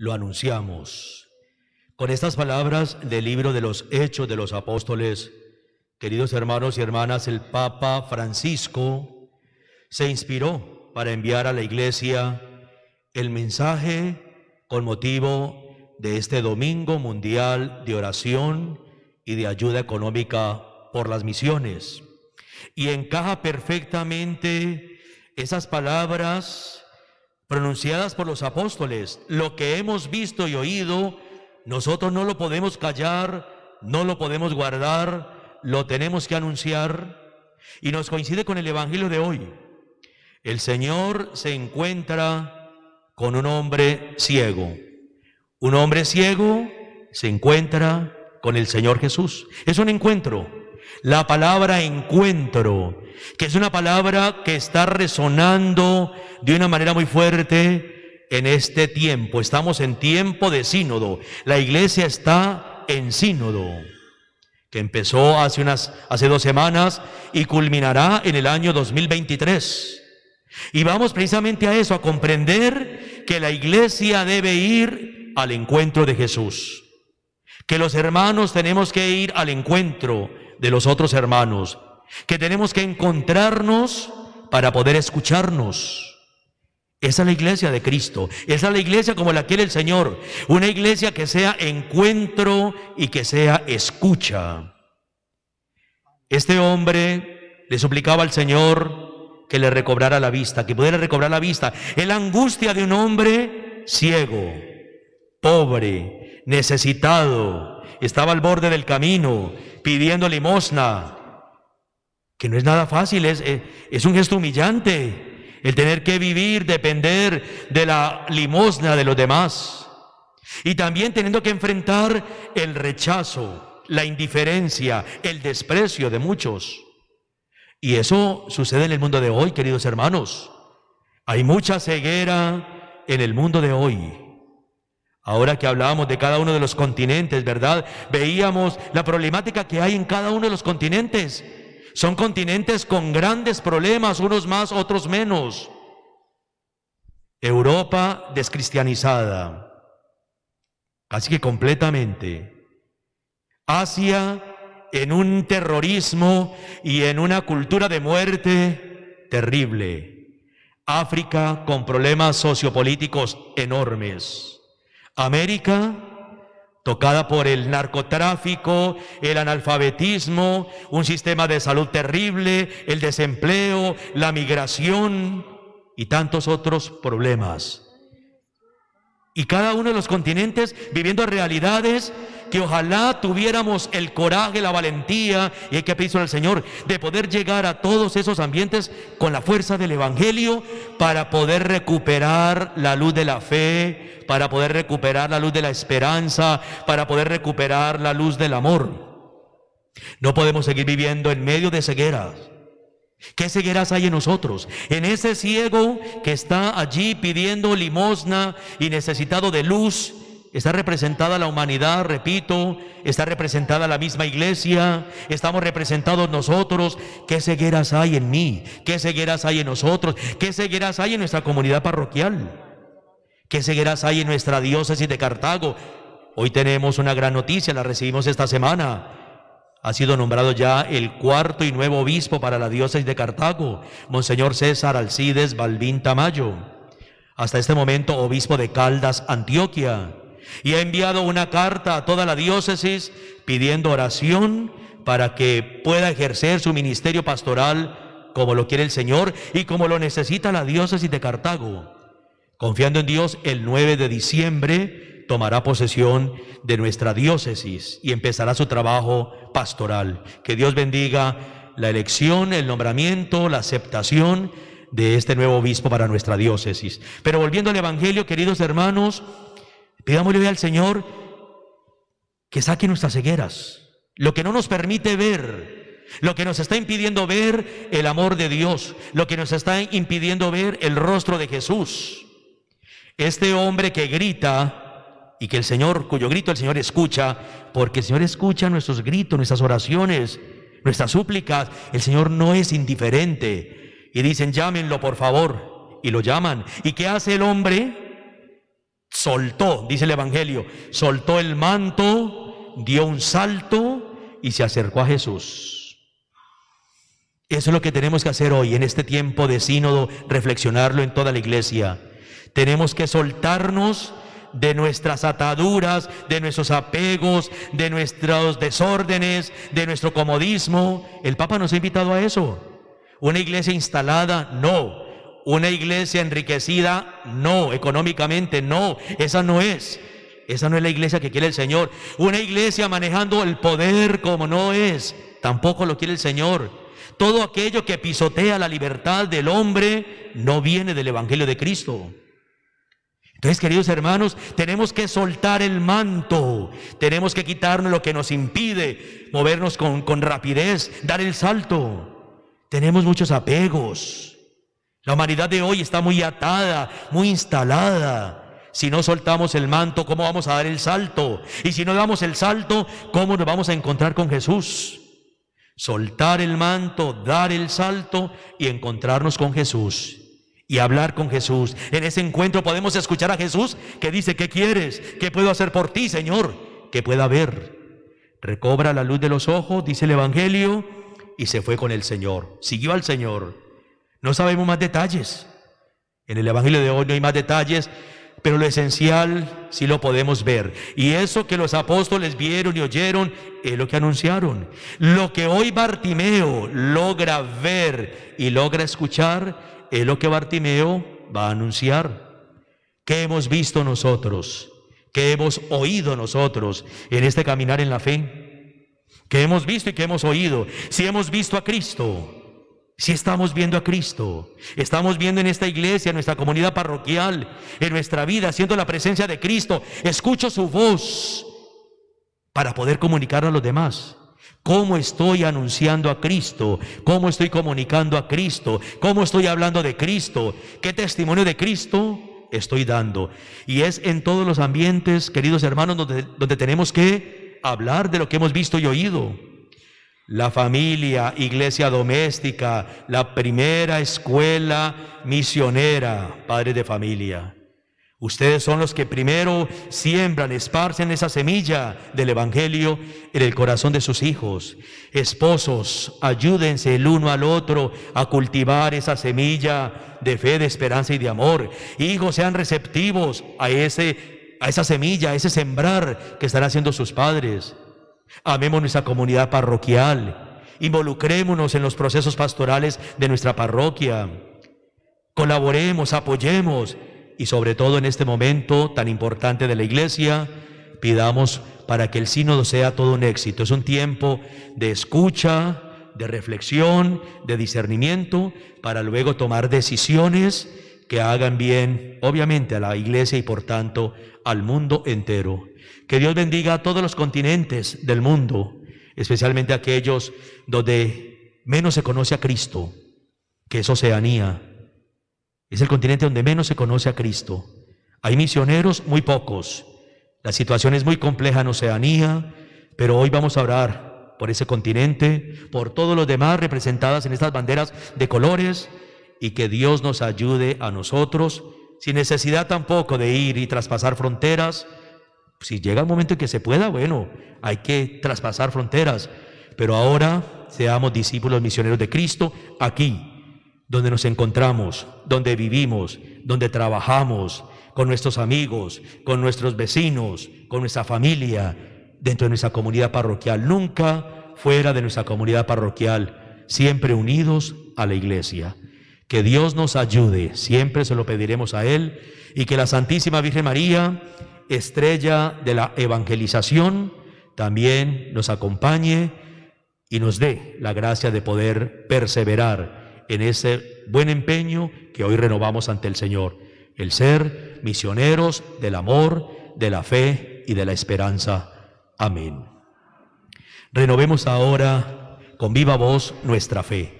lo anunciamos. Con estas palabras del libro de los Hechos de los Apóstoles, queridos hermanos y hermanas, el Papa Francisco se inspiró para enviar a la Iglesia el mensaje con motivo de este Domingo Mundial de Oración y de Ayuda Económica por las Misiones. Y encaja perfectamente esas palabras pronunciadas por los apóstoles, lo que hemos visto y oído, nosotros no lo podemos callar, no lo podemos guardar, lo tenemos que anunciar. Y nos coincide con el Evangelio de hoy. El Señor se encuentra con un hombre ciego. Un hombre ciego se encuentra con el Señor Jesús. Es un encuentro. La palabra encuentro, que es una palabra que está resonando de una manera muy fuerte en este tiempo. Estamos en tiempo de sínodo. La iglesia está en sínodo, que empezó hace, unas, hace dos semanas y culminará en el año 2023. Y vamos precisamente a eso, a comprender que la iglesia debe ir al encuentro de Jesús, que los hermanos tenemos que ir al encuentro de los otros hermanos, que tenemos que encontrarnos para poder escucharnos. Esa es la iglesia de Cristo, esa es la iglesia como la quiere el Señor, una iglesia que sea encuentro y que sea escucha. Este hombre le suplicaba al Señor que le recobrara la vista, que pudiera recobrar la vista. en la angustia de un hombre ciego, pobre, necesitado, estaba al borde del camino, pidiendo limosna, que no es nada fácil, es, eh, es, un gesto humillante el tener que vivir, depender de la limosna de los demás. Y también teniendo que enfrentar el rechazo, la indiferencia, el desprecio de muchos. Y eso sucede en el mundo de hoy, queridos hermanos. Hay mucha ceguera en el mundo de hoy. Ahora que hablábamos de cada uno de los continentes, ¿verdad? Veíamos la problemática que hay en cada uno de los continentes. Son continentes con grandes problemas, unos más, otros menos. Europa descristianizada, casi que completamente. Asia en un terrorismo y en una cultura de muerte terrible. África con problemas sociopolíticos enormes. América, tocada por el narcotráfico, el analfabetismo, un sistema de salud terrible, el desempleo, la migración y tantos otros problemas. Y cada uno de los continentes viviendo realidades que ojalá tuviéramos el coraje, la valentía, y hay que piso al Señor, de poder llegar a todos esos ambientes con la fuerza del Evangelio para poder recuperar la luz de la fe, para poder recuperar la luz de la esperanza, para poder recuperar la luz del amor. No podemos seguir viviendo en medio de cegueras. ¿Qué cegueras hay en nosotros? En ese ciego que está allí pidiendo limosna y necesitado de luz, Está representada la humanidad, repito, está representada la misma iglesia, estamos representados nosotros. ¿Qué cegueras hay en mí? ¿Qué cegueras hay en nosotros? ¿Qué cegueras hay en nuestra comunidad parroquial? ¿Qué cegueras hay en nuestra diócesis de Cartago? Hoy tenemos una gran noticia, la recibimos esta semana. Ha sido nombrado ya el cuarto y nuevo obispo para la diócesis de Cartago, Monseñor César Alcides Balbín Tamayo. Hasta este momento obispo de Caldas, Antioquia y ha enviado una carta a toda la diócesis pidiendo oración para que pueda ejercer su ministerio pastoral como lo quiere el Señor y como lo necesita la diócesis de Cartago. Confiando en Dios, el 9 de diciembre tomará posesión de nuestra diócesis y empezará su trabajo pastoral. Que Dios bendiga la elección, el nombramiento, la aceptación de este nuevo obispo para nuestra diócesis. Pero volviendo al Evangelio, queridos hermanos, Pidámosle al Señor que saque nuestras cegueras, lo que no nos permite ver, lo que nos está impidiendo ver el amor de Dios, lo que nos está impidiendo ver el rostro de Jesús. Este hombre que grita y que el Señor, cuyo grito el Señor escucha, porque el Señor escucha nuestros gritos, nuestras oraciones, nuestras súplicas, el Señor no es indiferente. Y dicen, llámenlo por favor. Y lo llaman. ¿Y qué hace el hombre? soltó, dice el Evangelio, soltó el manto, dio un salto y se acercó a Jesús. Eso es lo que tenemos que hacer hoy, en este tiempo de sínodo, reflexionarlo en toda la iglesia. Tenemos que soltarnos de nuestras ataduras, de nuestros apegos, de nuestros desórdenes, de nuestro comodismo. El Papa nos ha invitado a eso. Una iglesia instalada, no una iglesia enriquecida, no, económicamente, no, esa no es. Esa no es la iglesia que quiere el Señor. Una iglesia manejando el poder como no es, tampoco lo quiere el Señor. Todo aquello que pisotea la libertad del hombre no viene del Evangelio de Cristo. Entonces, queridos hermanos, tenemos que soltar el manto, tenemos que quitarnos lo que nos impide movernos con, con rapidez, dar el salto. Tenemos muchos apegos, la humanidad de hoy está muy atada, muy instalada. Si no soltamos el manto, ¿cómo vamos a dar el salto? Y si no damos el salto, ¿cómo nos vamos a encontrar con Jesús? Soltar el manto, dar el salto y encontrarnos con Jesús. Y hablar con Jesús. En ese encuentro podemos escuchar a Jesús que dice, ¿qué quieres? ¿Qué puedo hacer por ti, Señor? Que pueda ver. Recobra la luz de los ojos, dice el Evangelio, y se fue con el Señor. Siguió al Señor. No sabemos más detalles. En el Evangelio de hoy no hay más detalles, pero lo esencial sí lo podemos ver. Y eso que los apóstoles vieron y oyeron es lo que anunciaron. Lo que hoy Bartimeo logra ver y logra escuchar es lo que Bartimeo va a anunciar. ¿Qué hemos visto nosotros? ¿Qué hemos oído nosotros en este caminar en la fe? ¿Qué hemos visto y qué hemos oído? Si hemos visto a Cristo, si estamos viendo a Cristo, estamos viendo en esta iglesia, en nuestra comunidad parroquial, en nuestra vida, siendo la presencia de Cristo, escucho su voz para poder comunicar a los demás. ¿Cómo estoy anunciando a Cristo? ¿Cómo estoy comunicando a Cristo? ¿Cómo estoy hablando de Cristo? ¿Qué testimonio de Cristo estoy dando? Y es en todos los ambientes, queridos hermanos, donde, donde tenemos que hablar de lo que hemos visto y oído la familia, iglesia doméstica, la primera escuela misionera, padres de familia. Ustedes son los que primero siembran, esparcen esa semilla del Evangelio en el corazón de sus hijos. Esposos, ayúdense el uno al otro a cultivar esa semilla de fe, de esperanza y de amor. Hijos, sean receptivos a, ese, a esa semilla, a ese sembrar que están haciendo sus padres. Amemos nuestra comunidad parroquial, involucrémonos en los procesos pastorales de nuestra parroquia, colaboremos, apoyemos y sobre todo en este momento tan importante de la iglesia, pidamos para que el sínodo sea todo un éxito. Es un tiempo de escucha, de reflexión, de discernimiento, para luego tomar decisiones que hagan bien, obviamente, a la iglesia y por tanto al mundo entero. Que Dios bendiga a todos los continentes del mundo, especialmente aquellos donde menos se conoce a Cristo, que es Oceanía. Es el continente donde menos se conoce a Cristo. Hay misioneros muy pocos. La situación es muy compleja en Oceanía, pero hoy vamos a orar por ese continente, por todos los demás representadas en estas banderas de colores, y que Dios nos ayude a nosotros, sin necesidad tampoco de ir y traspasar fronteras. Si llega el momento en que se pueda, bueno, hay que traspasar fronteras. Pero ahora seamos discípulos misioneros de Cristo aquí, donde nos encontramos, donde vivimos, donde trabajamos, con nuestros amigos, con nuestros vecinos, con nuestra familia, dentro de nuestra comunidad parroquial, nunca fuera de nuestra comunidad parroquial, siempre unidos a la iglesia. Que Dios nos ayude, siempre se lo pediremos a Él, y que la Santísima Virgen María, estrella de la evangelización, también nos acompañe y nos dé la gracia de poder perseverar en ese buen empeño que hoy renovamos ante el Señor, el ser misioneros del amor, de la fe y de la esperanza. Amén. Renovemos ahora con viva voz nuestra fe